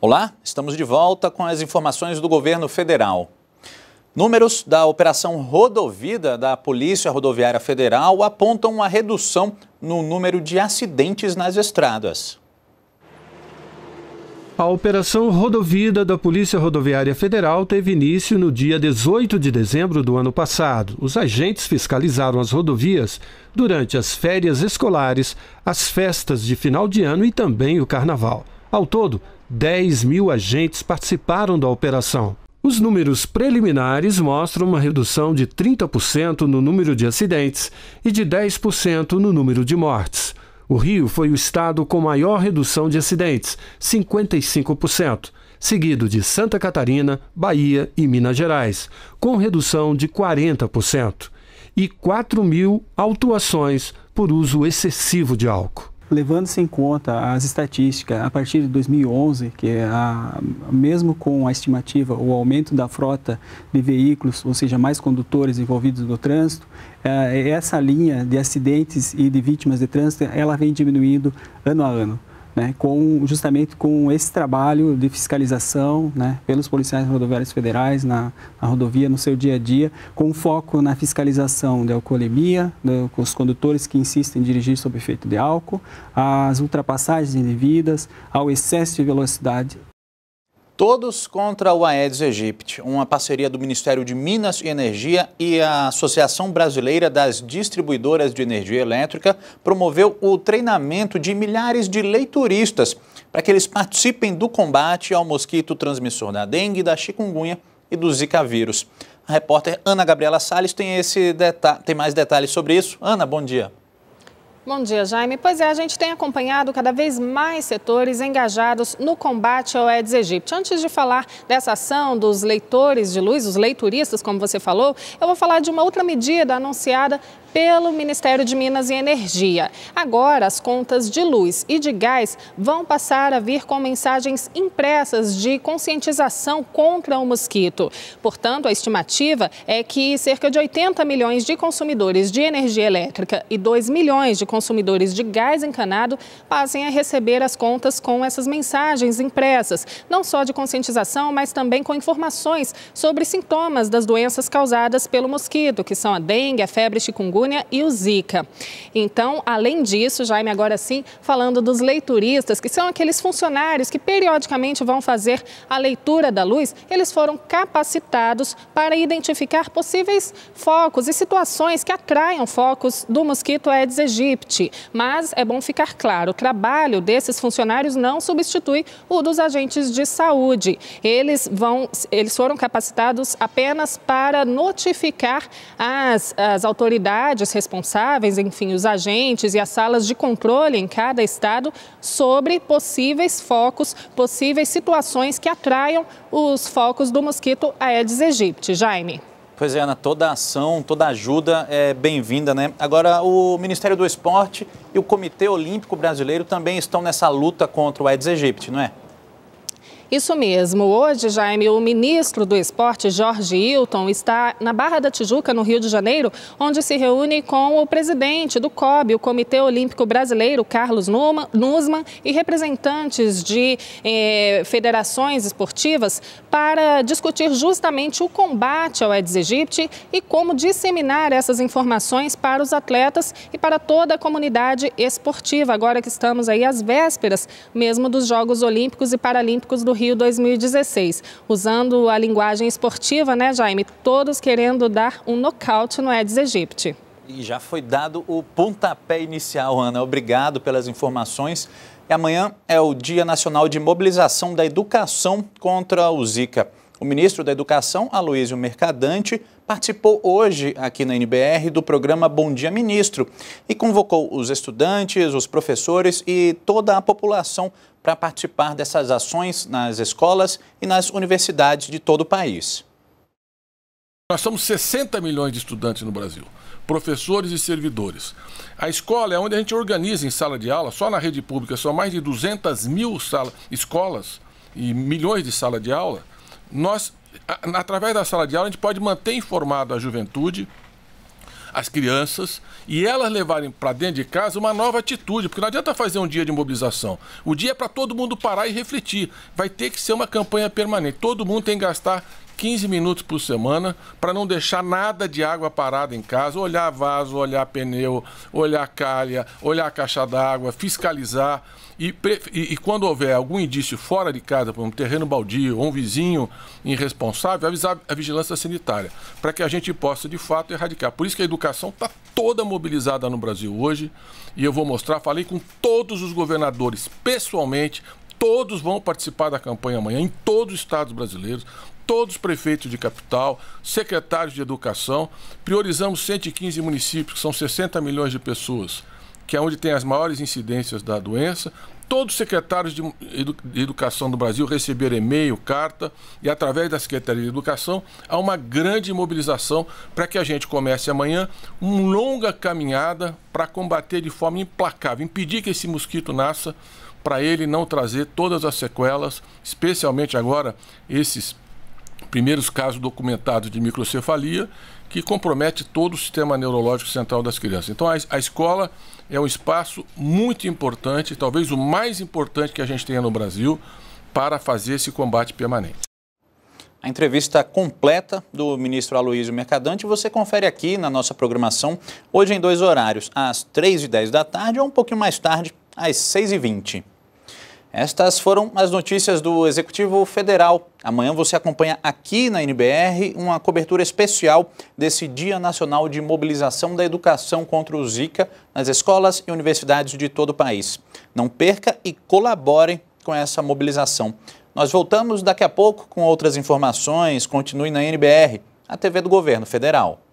Olá, estamos de volta com as informações do governo federal. Números da Operação Rodovida da Polícia Rodoviária Federal apontam uma redução no número de acidentes nas estradas. A Operação Rodovida da Polícia Rodoviária Federal teve início no dia 18 de dezembro do ano passado. Os agentes fiscalizaram as rodovias durante as férias escolares, as festas de final de ano e também o carnaval. Ao todo, 10 mil agentes participaram da operação. Os números preliminares mostram uma redução de 30% no número de acidentes e de 10% no número de mortes. O Rio foi o estado com maior redução de acidentes, 55%, seguido de Santa Catarina, Bahia e Minas Gerais, com redução de 40%, e 4 mil autuações por uso excessivo de álcool levando-se em conta as estatísticas, a partir de 2011, que é a, mesmo com a estimativa, o aumento da frota de veículos, ou seja, mais condutores envolvidos no trânsito, é, essa linha de acidentes e de vítimas de trânsito, ela vem diminuindo ano a ano né, com, justamente com esse trabalho de fiscalização né, pelos policiais rodoviários federais na, na, rodovia, no seu dia a dia, com foco na fiscalização da alcoolemia, né, com os condutores que insistem em dirigir sob efeito de álcool, as ultrapassagens indevidas, ao excesso de velocidade Todos contra o Aedes aegypti, uma parceria do Ministério de Minas e Energia e a Associação Brasileira das Distribuidoras de Energia Elétrica promoveu o treinamento de milhares de leituristas para que eles participem do combate ao mosquito transmissor da dengue, da chikungunya e do zika vírus. A repórter Ana Gabriela Salles tem, esse tem mais detalhes sobre isso. Ana, bom dia. Bom dia, Jaime. Pois é, a gente tem acompanhado cada vez mais setores engajados no combate ao Aedes aegypti. Antes de falar dessa ação dos leitores de luz, os leituristas, como você falou, eu vou falar de uma outra medida anunciada pelo Ministério de Minas e Energia. Agora, as contas de luz e de gás vão passar a vir com mensagens impressas de conscientização contra o mosquito. Portanto, a estimativa é que cerca de 80 milhões de consumidores de energia elétrica e 2 milhões de consumidores consumidores de gás encanado passem a receber as contas com essas mensagens impressas, não só de conscientização, mas também com informações sobre sintomas das doenças causadas pelo mosquito, que são a dengue, a febre chikungunya e o zika. Então, além disso, Jaime, agora sim, falando dos leituristas, que são aqueles funcionários que periodicamente vão fazer a leitura da luz, eles foram capacitados para identificar possíveis focos e situações que atraiam focos do mosquito Aedes aegypti. Mas é bom ficar claro: o trabalho desses funcionários não substitui o dos agentes de saúde. Eles, vão, eles foram capacitados apenas para notificar as, as autoridades responsáveis, enfim, os agentes e as salas de controle em cada estado sobre possíveis focos, possíveis situações que atraiam os focos do mosquito Aedes aegypti. Jaime. Pois é, Ana, toda ação, toda ajuda é bem-vinda, né? Agora, o Ministério do Esporte e o Comitê Olímpico Brasileiro também estão nessa luta contra o Aedes aegypti, não é? Isso mesmo. Hoje, Jaime, o ministro do Esporte, Jorge Hilton, está na Barra da Tijuca, no Rio de Janeiro, onde se reúne com o presidente do COB, o Comitê Olímpico Brasileiro, Carlos Nusman, e representantes de eh, federações esportivas para discutir justamente o combate ao Aedes aegypti e como disseminar essas informações para os atletas e para toda a comunidade esportiva, agora que estamos aí às vésperas mesmo dos Jogos Olímpicos e Paralímpicos do Rio 2016, usando a linguagem esportiva, né, Jaime? Todos querendo dar um nocaute no Aedes Egipte. E já foi dado o pontapé inicial, Ana. Obrigado pelas informações. E amanhã é o Dia Nacional de Mobilização da Educação contra o Zika. O ministro da Educação, Aloísio Mercadante, participou hoje aqui na NBR do programa Bom Dia Ministro e convocou os estudantes, os professores e toda a população para participar dessas ações nas escolas e nas universidades de todo o país. Nós somos 60 milhões de estudantes no Brasil, professores e servidores. A escola é onde a gente organiza em sala de aula, só na rede pública, são mais de 200 mil sala, escolas e milhões de sala de aula nós, a, através da sala de aula, a gente pode manter informado a juventude, as crianças, e elas levarem para dentro de casa uma nova atitude, porque não adianta fazer um dia de mobilização. O dia é para todo mundo parar e refletir. Vai ter que ser uma campanha permanente. Todo mundo tem que gastar 15 minutos por semana, para não deixar nada de água parada em casa, olhar vaso, olhar pneu, olhar calha, olhar caixa d'água, fiscalizar. E, e, e, quando houver algum indício fora de casa, por um terreno baldio ou um vizinho irresponsável, avisar a vigilância sanitária, para que a gente possa de fato erradicar. Por isso que a educação está toda mobilizada no Brasil hoje, e eu vou mostrar, falei com todos os governadores pessoalmente, Todos vão participar da campanha amanhã, em todos os estados brasileiros, todos os prefeitos de capital, secretários de educação. Priorizamos 115 municípios, que são 60 milhões de pessoas, que é onde tem as maiores incidências da doença. Todos os secretários de educação do Brasil receberam e-mail, carta, e através da Secretaria de Educação há uma grande mobilização para que a gente comece amanhã uma longa caminhada para combater de forma implacável, impedir que esse mosquito nasça para ele não trazer todas as sequelas, especialmente agora esses primeiros casos documentados de microcefalia, que compromete todo o sistema neurológico central das crianças. Então, a, a escola é um espaço muito importante, talvez o mais importante que a gente tenha no Brasil, para fazer esse combate permanente. A entrevista completa do ministro Aloysio Mercadante você confere aqui na nossa programação, hoje em dois horários, às 3h10 da tarde ou um pouquinho mais tarde, às 6h20. Estas foram as notícias do Executivo Federal. Amanhã você acompanha aqui na NBR uma cobertura especial desse Dia Nacional de Mobilização da Educação contra o Zika nas escolas e universidades de todo o país. Não perca e colabore com essa mobilização. Nós voltamos daqui a pouco com outras informações. Continue na NBR, a TV do Governo Federal.